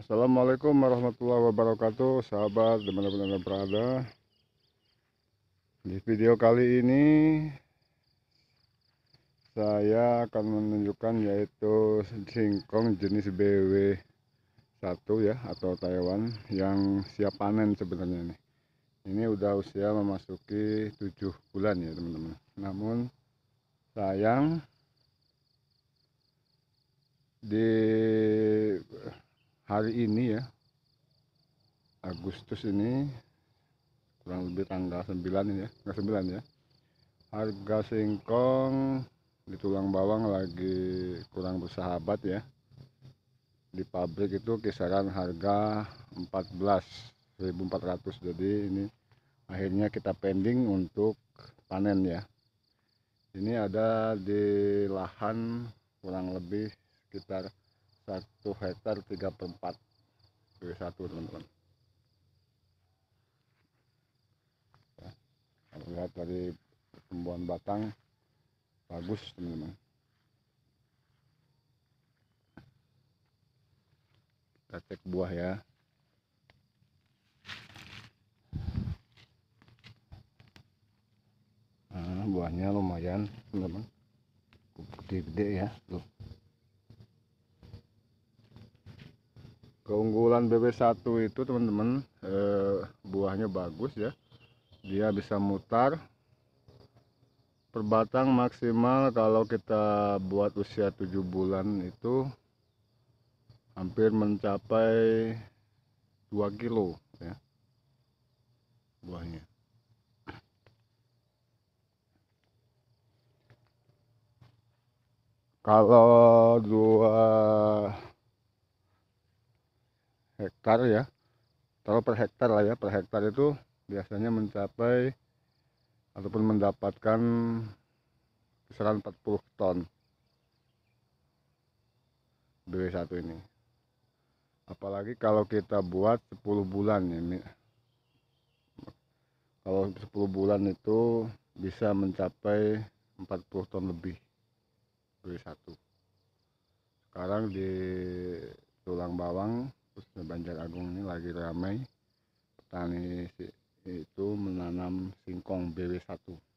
Assalamualaikum warahmatullahi wabarakatuh sahabat dimanapun anda berada di video kali ini saya akan menunjukkan yaitu singkong jenis BW 1 ya atau Taiwan yang siap panen sebenarnya nih ini udah usia memasuki 7 bulan ya teman-teman namun sayang di hari ini ya Agustus ini kurang lebih tanggal 9 ini ya tanggal 9 ya harga singkong di tulang bawang lagi kurang bersahabat ya di pabrik itu kisaran harga 14.400 jadi ini akhirnya kita pending untuk panen ya ini ada di lahan kurang lebih sekitar satu hektar tiga per empat satu teman-teman ya, lihat dari pertumbuhan batang bagus teman-teman kita cek buah ya nah, buahnya lumayan teman-teman gede-gede ya tuh keunggulan BB1 itu teman-teman eh, buahnya bagus ya dia bisa mutar per maksimal kalau kita buat usia 7 bulan itu hampir mencapai 2 kilo ya buahnya kalau dua hektar ya kalau per hektar lah ya per hektar itu biasanya mencapai ataupun mendapatkan kisaran 40 ton BW1 ini apalagi kalau kita buat 10 bulan ini, ya, kalau 10 bulan itu bisa mencapai 40 ton lebih BW1 sekarang di tulang bawang di Banjar Agung ini lagi ramai petani itu menanam singkong BW1